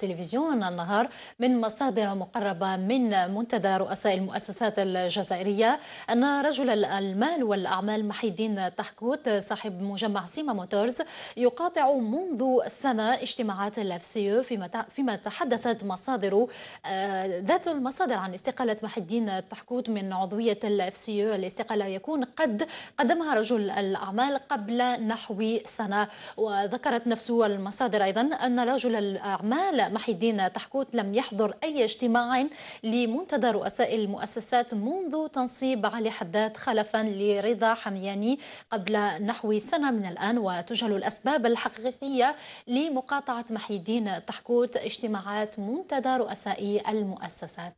تلفزيون النهار من مصادر مقربة من منتدى رؤساء المؤسسات الجزائرية أن رجل المال والأعمال محي الدين تحكوت صاحب مجمع سيما موتورز يقاطع منذ سنة اجتماعات الأفسيو فيما فيما تحدثت مصادر آه، ذات المصادر عن استقالة محي الدين تحكوت من عضوية الأفسيو الاستقالة يكون قد قدمها رجل الأعمال قبل نحو سنة وذكرت نفس المصادر أيضا أن رجل الأعمال ولا محي الدين تحكوت لم يحضر أي اجتماع لمنتدى رؤساء المؤسسات منذ تنصيب علي حداد خلفا لرضا حمياني قبل نحو سنة من الآن وتجهل الأسباب الحقيقية لمقاطعة محي الدين تحكوت اجتماعات منتدى رؤساء المؤسسات